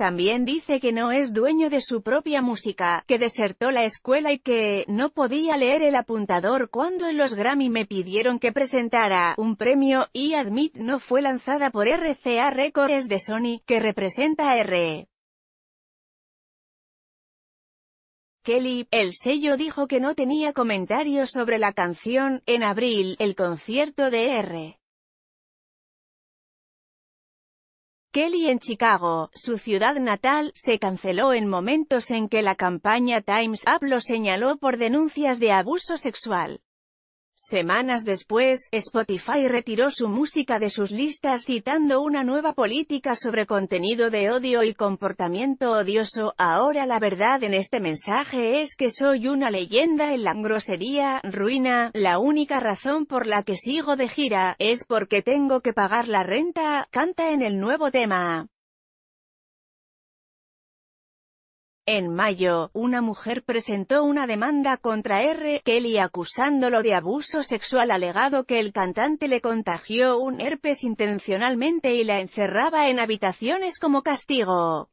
También dice que no es dueño de su propia música, que desertó la escuela y que, no podía leer el apuntador cuando en los Grammy me pidieron que presentara un premio, y Admit no fue lanzada por RCA Records de Sony, que representa a R. Kelly, el sello dijo que no tenía comentarios sobre la canción. En abril, el concierto de R. Kelly en Chicago, su ciudad natal, se canceló en momentos en que la campaña Time's Up lo señaló por denuncias de abuso sexual. Semanas después, Spotify retiró su música de sus listas citando una nueva política sobre contenido de odio y comportamiento odioso. Ahora la verdad en este mensaje es que soy una leyenda en la grosería, ruina, la única razón por la que sigo de gira, es porque tengo que pagar la renta, canta en el nuevo tema. En mayo, una mujer presentó una demanda contra R. Kelly acusándolo de abuso sexual alegado que el cantante le contagió un herpes intencionalmente y la encerraba en habitaciones como castigo.